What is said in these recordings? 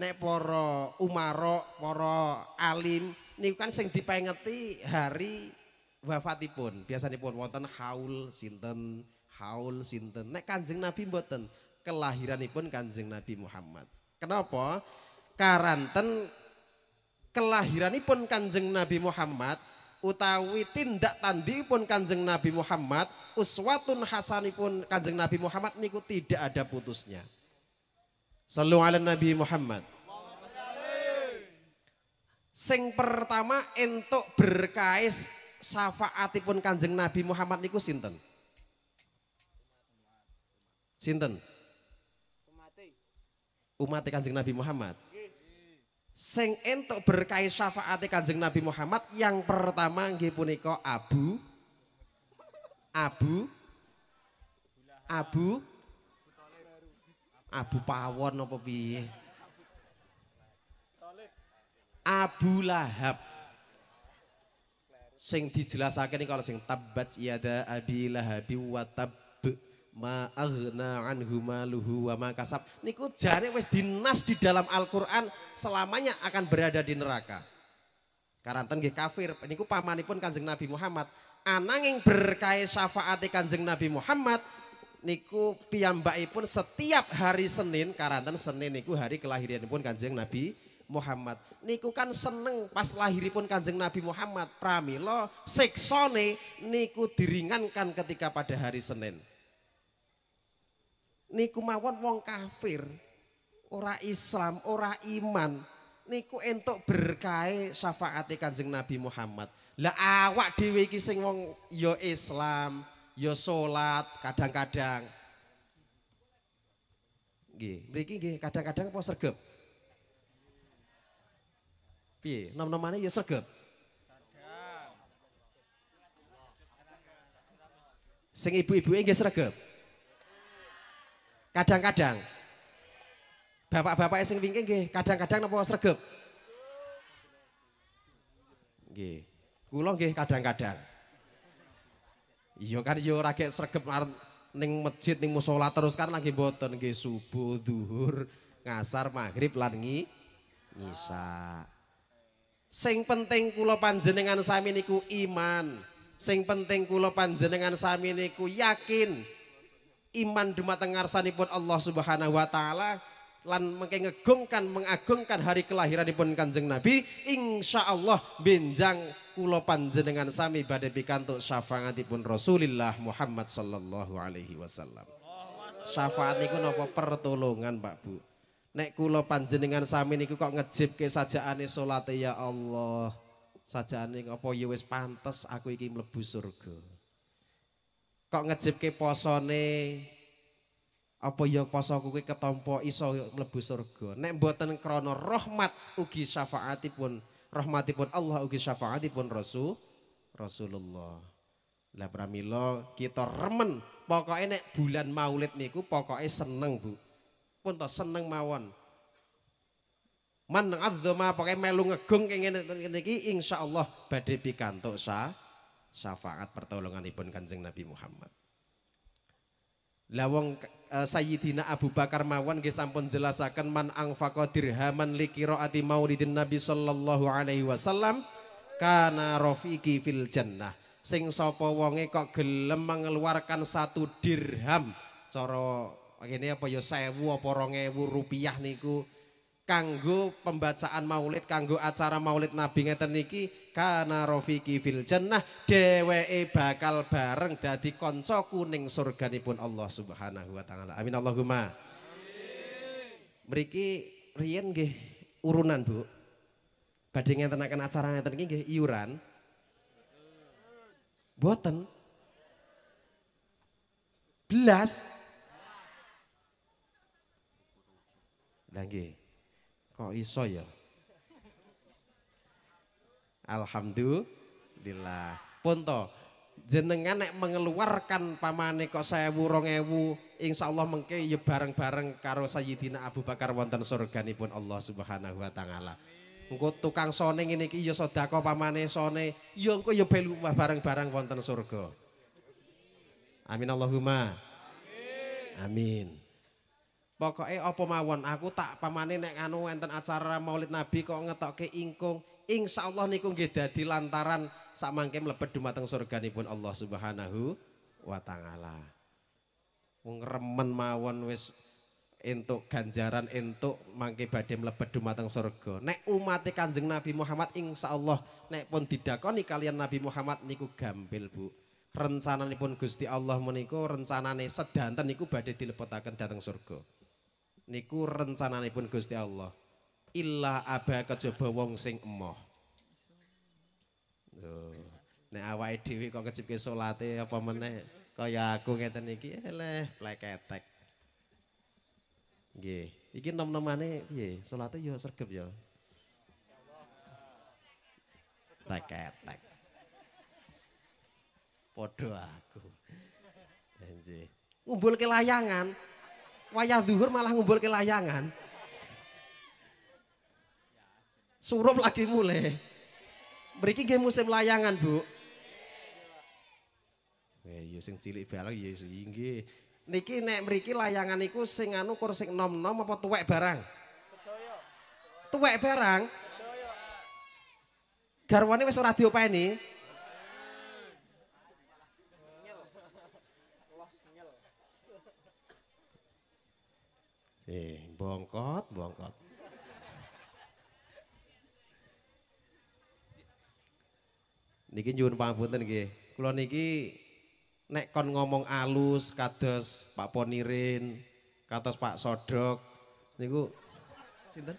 nek poro umaro, poro alim niku kan sing dipengeti hari wafatipun. pun wonten haul sinten, haul sinten. Nek Kanjeng Nabi mboten, kelahiranipun Kanjeng Nabi Muhammad. Kenapa? Karanten kelahiranipun Kanjeng Nabi Muhammad utawi tindak pun Kanjeng Nabi Muhammad, uswatun hasanipun Kanjeng Nabi Muhammad niku tidak ada putusnya. Sallu ala Nabi Muhammad. Sing pertama entuk berkais syafaatipun Kanjeng Nabi Muhammad niku sinten? Sinten? Umat Kanjeng Nabi Muhammad. Sing entuk berkais syafaat Kanjeng Nabi Muhammad yang pertama nggih punika Abu Abu Abu Abu Pawon apa piye? Abu Lahab. Sing dijelasake nih kalau sing tabbat yada abi Lahab, wa tab ma aghna anhu maluhu wa ma kasab. Niku jane wis dinas di dalam Al-Qur'an selamanya akan berada di neraka. Karanten nggih kafir, niku pamanipun Kanjeng Nabi Muhammad. Ananging berkait syafaat Kanjeng Nabi Muhammad niku piyambakipun setiap hari Senin karanten Senin niku hari kelahiranipun Kanjeng Nabi Muhammad. Niku kan seneng pas lahiripun Kanjeng Nabi Muhammad pramila seksone niku diringankan ketika pada hari Senin. Niku mawon wong kafir, ora Islam, ora iman. Niku entuk berkai syafaate Kanjeng Nabi Muhammad. Lah awak dhewe iki sing wong ya Islam, ya salat kadang-kadang. Nggih, mriki nggih kadang-kadang apa sregep. Piye, nom-nomane ya sregep. Sing ibu-ibu nggih sregep. Kadang-kadang. Bapak-bapak sing wingi nggih kadang-kadang napa sregep. Nggih. Kula nggih kadang-kadang. Iya kan yo ora gek sregep ning masjid ning musala terus kan lagi mboten nggih subuh, zuhur, ngasar, maghrib lan ngi ngisa. Sing penting kula panjenengan sami niku iman. Sing penting kula panjenengan sami niku yakin iman dumateng ngarsanipun Allah Subhanahu wa taala. lan mengagungkan mengagungkan hari kelahiranipun Kanjeng Nabi insyaallah benjang kula panjenengan sami badhe pikantuk syafaatipun Rasulillah Muhammad sallallahu alaihi wasallam syafaat niku napa pertolongan Pak Bu nek kula panjenengan sami niku kok ngejibke sajaane salat ya Allah sajaane apa ya wis pantes aku iki mlebu surga kok ngejibke posone Apa ya kuasa kuwi ketompo iso mlebu surga. Nek mboten krana rahmat ugi syafaatipun rahmatipun Allah ugi syafaatipun Rasul Rasulullah. Lah pramila kita remen Pokoknya nek bulan Maulid niku pokoknya seneng, Bu. Pun to seneng mawon. Man azma pokoke melu ngegung kene niki insyaallah badhe pikantuk syafaat pertolongan pertolonganipun Kanjeng Nabi Muhammad. Lah wong eh, Sayyidina Abu Bakar mawon nggih sampun jelasaken man angfaqa dirhaman li qiraati maulidin Nabi sallallahu alaihi wasallam kana rafiqi fil jannah. Sing sapa wonge kok gelem mengeluarkan satu dirham cara ngene apa ya 1000 apa 2000 rupiah niku kanggo pembacaan maulid kanggo acara maulid nabi ngeten niki karena rafiqi fil jannah dheweke bakal bareng dadi kanca kuning surganipun Allah Subhanahu wa taala amin Allahumma amin mriki riyen nggih urunan Bu badhe ngentenaken acara ngeten iki nggih iuran boten belas lagi Kok iso ya? Alhamdulillah. Punto. Jenengan nek mengeluarkan pamane kok saya wurong insyaallah mengke ya bareng-bareng karo Sayyidina Abu Bakar wonten surga pun Allah Subhanahu Wa Taala. Engko tukang sone ini ki ya sodako pamane sone, ya engko ya belu bareng-bareng wonten surga. Amin Allahumma. Amin. Amin. Pokoknya apa mawon aku tak pamane nek anu enten acara Maulid Nabi kok ngetokke ingkung insya Allah niku nggih dadi lantaran sak mangke mlebet dumateng surganipun Allah Subhanahu wa taala. Wong remen mawon wis entuk ganjaran entuk mangke badhe mlebet dumateng surga. Nek umat Kanjeng Nabi Muhammad insya Allah nek pun didakoni kalian Nabi Muhammad niku gampil Bu. Rencananipun Gusti Allah meniku rencanane sedanten niku badhe dilebetaken dateng surga. niku rencanane pun Gusti Allah illa aba kejaba wong sing emoh lho nek awake dhewe kok kecipke salate apa meneh kaya aku ngeten iki eleh eh, pleketek nggih iki nom-nomane piye salate ya sergep ya pleketek padha aku anjir ngumpulke layangan wayah zuhur malah ngumpul ke layangan. Surup lagi mulai. Beriki game musim layangan, Bu. Ya sing cilik balang, ya inggih. Iya, Niki nek mriki layangan niku sing anu kur sing nom-nom apa tuwek barang? Tuwek barang. Ah. Garwane wis ora diopeni. Eh, bongkot, bongkot. Niki nyuwun pangapunten nggih. Kula niki nek kon ngomong alus kados Pak Ponirin, kados Pak Sodok niku sinten?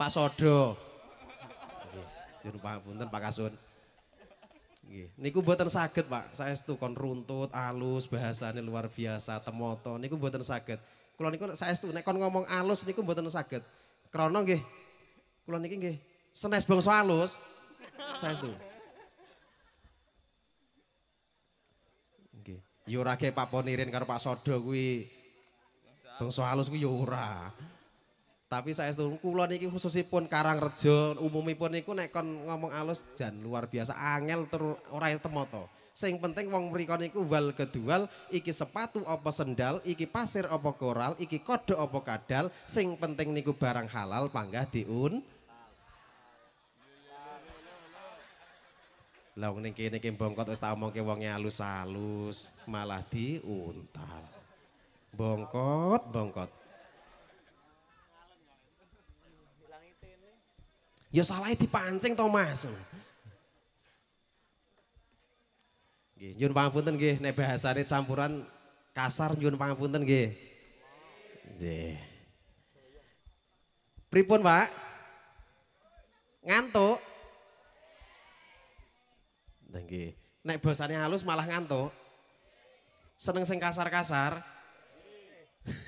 Pak Sodo. Nyuwun pangapunten Pak Kasun. Nggih. Niku buatan saged, Pak. Saya itu kon runtut, alus, bahasanya luar biasa, temoto. Niku buatan saged. kula niku nek saestu nek kon ngomong alus niku mboten saged. Krana nggih. Kula niki nggih senes bangsa alus. Saestu. Nggih. Yo ora ge Pak Ponirin karo Pak Sodo kuwi. Bangsa alus kuwi yo ora. Tapi saya setuju, kulon ini khususipun karang rejo, umumipun itu nekon ngomong alus dan luar biasa, angel terurai temoto. to. Sing penting wong mriku niku wal kedual, iki sepatu apa sendal, iki pasir apa koral, iki kodok apa kadal, sing penting niku barang halal panggah diun. Lah wong ning kene iki bongkot wis tak omongke wonge halus, alus malah diuntal. Bongkot, bongkot. Ya salah dipancing to Mas. Nggih, Pang pangapunten nggih nek bahasane campuran kasar Pang pangapunten nggih. Nggih. Pripun, Pak? Ngantuk? Nggih. Nek bahasane halus malah ngantuk. Seneng sing kasar-kasar.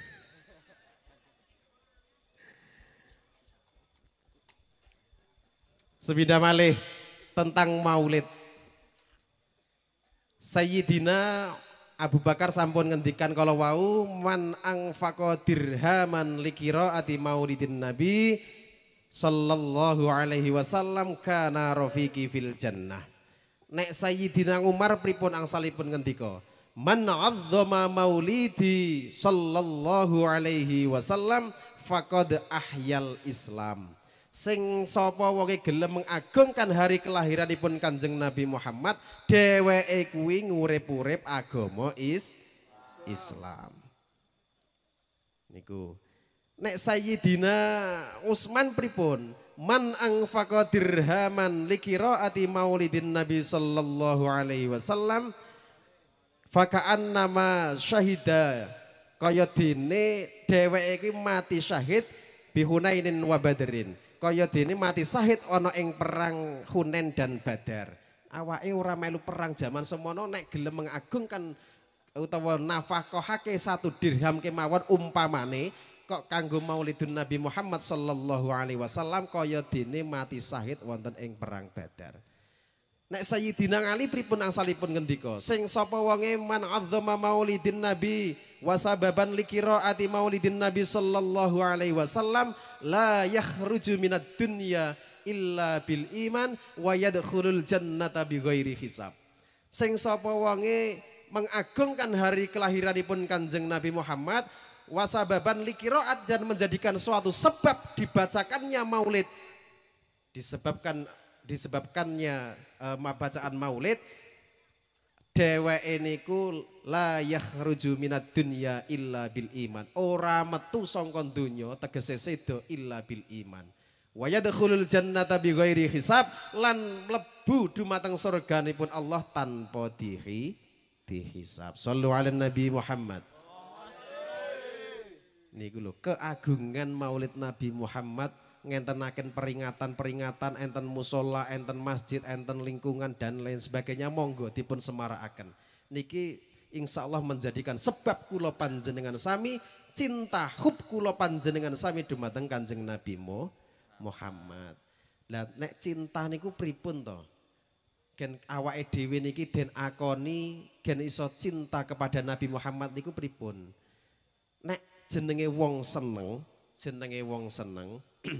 Sebida malih tentang maulid. Sayyidina Abu Bakar sampun ngendikan kalau wau man angfaqa dirhaman ati maulidin nabi sallallahu alaihi wasallam kana rafiqi fil jannah. Nek Sayyidina Umar pripun angsalipun ngendiko Man azzama maulidi sallallahu alaihi wasallam faqad ahyal Islam sing sapa wonge gelem mengagungkan hari kelahiranipun Kanjeng Nabi Muhammad dheweke kuwi ngurip-urip agama is Islam. Niku nek Sayyidina Utsman pripun? Man angfaqa dirhaman likiraati maulidin Nabi sallallahu alaihi wasallam fakaan nama syahida kaya dene dheweke mati syahid bihunainin wa badrin kaya dene mati sahid ana ing perang Hunen dan Badar. Awake ora melu perang jaman semono nek gelem mengagungkan utawa nafakohake satu dirham kemawon umpamane kok kanggo Maulidun Nabi Muhammad sallallahu alaihi wasallam kaya dene mati sahid wonten ing perang Badar. Nek Sayyidina Ali pripun asalipun ngendika, sing sapa wonge man azzama Maulidin Nabi Wasababan sababan likiraati Maulidin Nabi sallallahu alaihi wasallam la yakhruju minad dunya illa bil iman wa yadkhulul jannata bi ghairi hisab. Sing sapa wonge mengagungkan hari kelahiranipun Kanjeng Nabi Muhammad wasababan likiraat dan menjadikan suatu sebab dibacakannya maulid disebabkan disebabkannya uh, eh, bacaan maulid dheweke niku la yakhruju minad dunya illa bil iman. Ora metu saka donya tegese sedo illa bil iman. Wa yadkhulul jannata bi ghairi hisab lan mlebu dumateng surganipun Allah tanpa dihi dihisab. Sallu ala Nabi Muhammad. Niku lho keagungan Maulid Nabi Muhammad ngentenaken peringatan-peringatan enten musola, enten masjid, enten lingkungan dan lain sebagainya monggo dipun semarakaken. Niki Insya Allah menjadikan sebab kulo panjenengan sami cinta hub kulo panjenengan sami dumateng kanjeng Nabi Muhammad. Lah nek cinta niku pripun to? Gen awake dhewe niki den akoni gen iso cinta kepada Nabi Muhammad niku pripun? Nek jenenge wong seneng, jenenge wong seneng.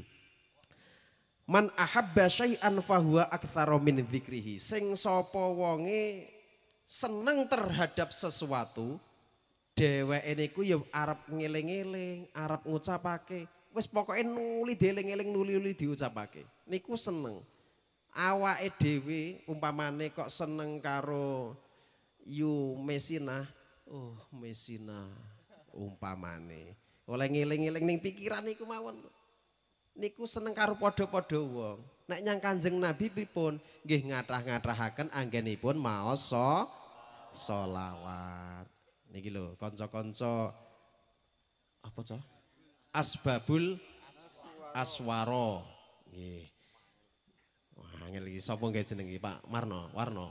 Man ahabba syai'an fahuwa aktsara min dzikrihi. Sing sapa wonge seneng terhadap sesuatu dewe ini ku ya arab ngiling-ngiling arab ngucapake wis pokoknya nuli dieling-ngiling nuli-nuli diucapake niku seneng awa dewe umpamane kok seneng karo yu mesina oh mesina umpamane oleh ngiling-ngiling ning pikiran niku mawon niku seneng karo padha-padha wong. Nek nyang Kanjeng Nabi pripun? Nggih ngatah-ngatahaken anggenipun maos so, selawat. Niki lho, kanca-kanca apa to? Asbabul Aswara. Nggih. Wah, angel iki sapa nggih jenenge Pak Marno, Warno.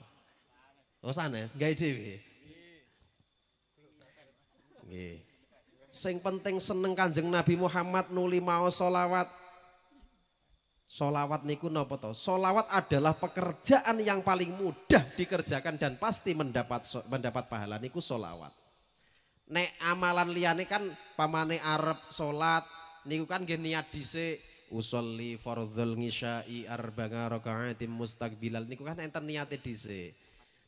Oh sanes, nggih dhewe. Nggih. Sing penting seneng Kanjeng Nabi Muhammad nuli maos selawat. Solawat niku nopo to? Solawat adalah pekerjaan yang paling mudah dikerjakan dan pasti mendapat mendapat pahala niku solawat. Nek amalan liane kan pamane Arab solat niku kan gini dice usolli fardhul ngisyai arba'a raka'atin mustaqbilal niku kan enten niate dhisik.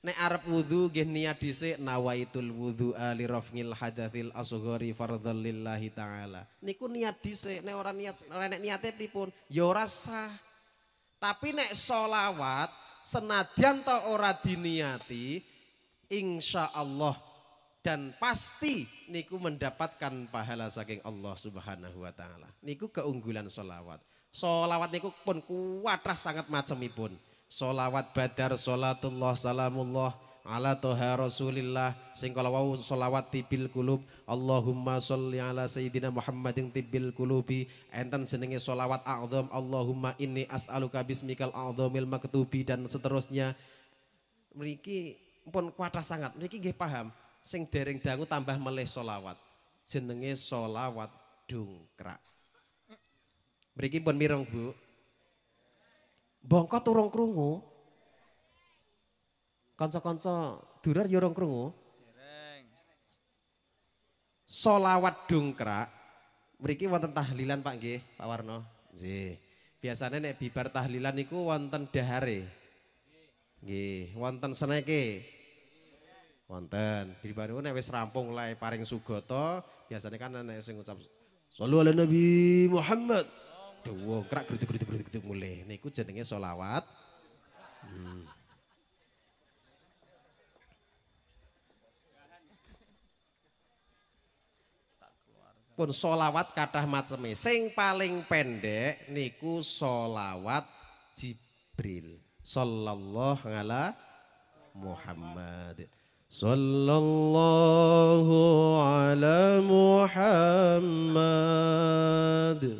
Nek arep wudhu gih niat dhisik nawaitul wudhu ali rafnil hadathil asugori fardhal lillahi taala. Niku niat dhisik, nek orang niat nek niatnya pripun ya rasa. Tapi nek solawat senadian ta ora diniati insya Allah dan pasti niku mendapatkan pahala saking Allah Subhanahu wa taala. Niku keunggulan solawat. Solawat niku pun kuat sangat macam ibun solawat badar solatullah salamullah ala toha rasulillah sing kalau solawat tibil kulub Allahumma sholli ala sayyidina Muhammadin tibil kulubi enten senenge solawat a'zam Allahumma inni as'aluka bismikal a'zamil maktubi dan seterusnya mriki pun kuatah sangat mriki gak paham sing dereng dangu tambah meleh solawat. jenenge solawat dungkrak mriki pun mirong Bu Bongko turung krungu. Kanca-kanca durar ya urung krungu. Solawat dongkrak. Mriki wonten tahlilan Pak nggih, Pak Warno. Nggih. Biasane nek bibar tahlilan niku wonten dahare. Nggih, wonten seneke. Wonten. Bibar nek wis rampung lae paring sugata, biasane kan nek sing ucap, Sallu ala Nabi Muhammad. dawa, krak gerutu gerutu gerutu mulai. Niku jenenge solawat. Hmm. Pun solawat kathah maceme. Sing paling pendek niku solawat Jibril. Sallallahu ala Muhammad. Sallallahu ala Muhammad.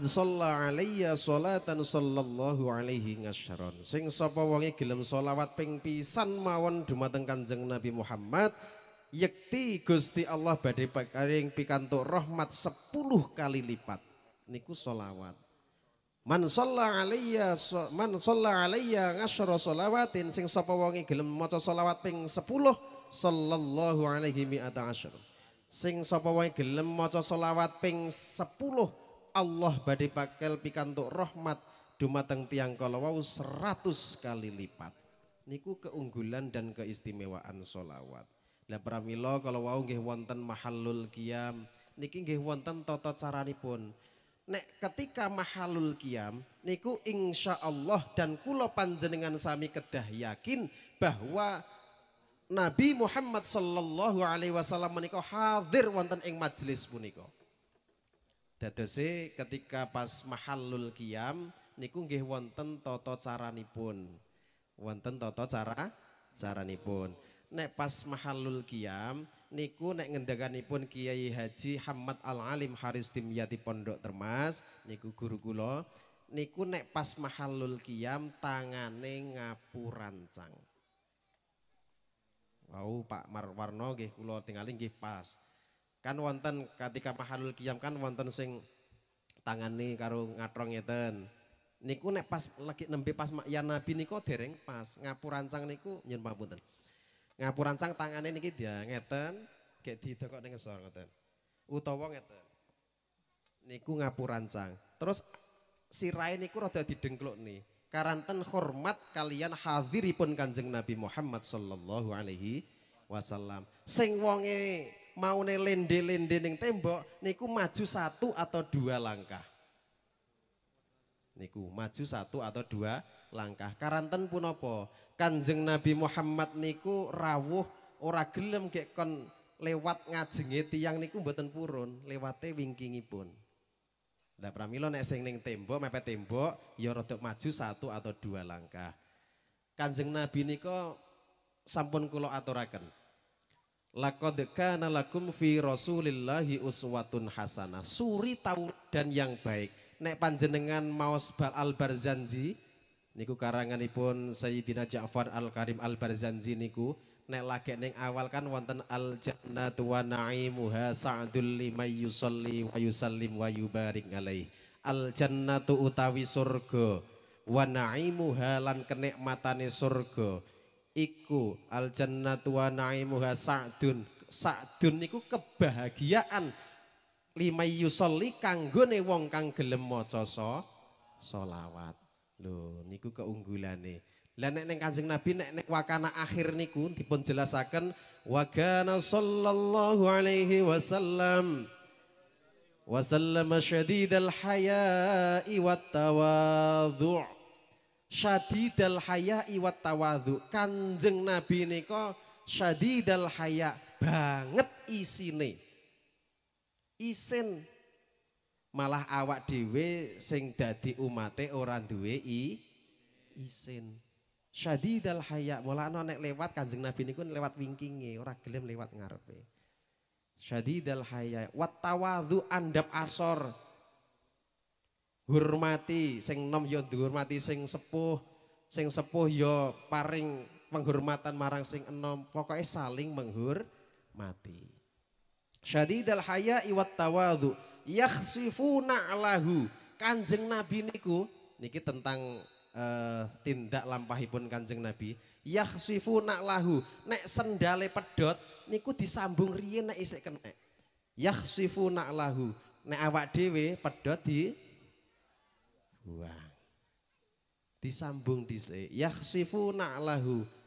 qad shalla alayya sholatan sallallahu alaihi ngasyaron sing sapa wonge gelem sholawat ping pisan mawon dumateng Kanjeng Nabi Muhammad yekti Gusti Allah badhe paring pikantuk rahmat 10 kali lipat niku sholawat Man shalla alayya man shalla alayya ngasyara shalawatin sing sapa wonge gelem maca sholawat ping 10 sallallahu alaihi mi'ata asyar. Sing sapa wae gelem maca selawat ping 10 Allah badai pakel pikantuk rahmat dumateng tiang kalau wau seratus kali lipat niku keunggulan dan keistimewaan solawat lah pramilo kalau wau nggih wonten mahalul kiam niki nggih wonten tata caranipun nek ketika mahalul kiam niku insya Allah dan kulo panjenengan sami kedah yakin bahwa Nabi Muhammad sallallahu alaihi wasallam meniko hadir wonten ing majelis puniko. Dadose ketika pas mahallul kiam niku nggih wonten tata caranipun. Wonten tata cara caranipun. Nek pas mahallul kiam niku nek pun Kiai Haji Hamad Al Alim Haris Dimyati Pondok Termas niku guru kula niku nek pas mahallul kiam tangane ngapu rancang. wow, Pak Marwarno nggih kula tingali nggih pas kan wonten ketika mahalul kiam kan wonten sing tangan nih karo ngatrong ngeten niku nek pas lagi nempi pas ya nabi niku dereng pas sang niku nyun pamunten tangan tangane niki dia ngeten kayak di didekok ning ngesor ngeten utawa ngeten niku sang terus sirai niku rada didengkluk nih karanten hormat kalian hadiripun kanjeng Nabi Muhammad sallallahu alaihi wasallam sing wonge mau lende-lende ning tembok niku maju satu atau dua langkah. Niku maju satu atau dua langkah. Karanten punopo, Kanjeng Nabi Muhammad niku rawuh ora gelem gek kon lewat ngajengi tiang niku mboten purun, lewate wingkingipun. Ndak pramila nek sing ning tembok mepet tembok ya rada maju satu atau dua langkah. Kanjeng Nabi niko sampun kula aturaken. Laqad kana lakum fi Rasulillahi uswatun hasanah. Suri dan yang baik. Nek panjenengan maos bal al Barzanji niku karanganipun Sayyidina Ja'far Al Karim Al Barzanji niku nek lagek ning awal kan wonten al jannatu wa na'imuha sa'dul limay yusalli wa yusallim wa yubarik alaih. Al jannatu utawi surga wa na'imuha lan kenikmatane surga iku al jannatu wa na'imuha sa'dun sa'dun niku kebahagiaan lima yusolli kanggone wong kang gelem maca selawat lho niku keunggulane la nek ning Kanjeng Nabi nek nek wakana akhir niku dipun jelasaken wakana sallallahu alaihi wasallam wasallam syadidal haya'i wat tawadhu' syadidal haya iwat tawadhu. Kanjeng Nabi nika syadidal haya banget isine. Isin malah awak dhewe sing dadi umate ora duwe i isin. Syadidal haya mulane nek lewat Kanjeng Nabi niku lewat wingkinge, ora gelem lewat ngarepe. Syadidal haya wat tawadhu andap asor hormati sing nom yo, ya dihormati sing sepuh sing sepuh yo ya paring penghormatan marang sing enom pokoknya saling menghormati syadidal haya iwat tawadhu yakhsifuna alahu kanjeng nabi niku niki tentang uh, tindak lampahipun kanjeng nabi yakhsifuna lahu nek sendale pedot niku disambung riyen nek isik kenek yakhsifuna lahu nek awak dhewe pedot di dibuang. Disambung dhisik. Yakhsifu na'lahu.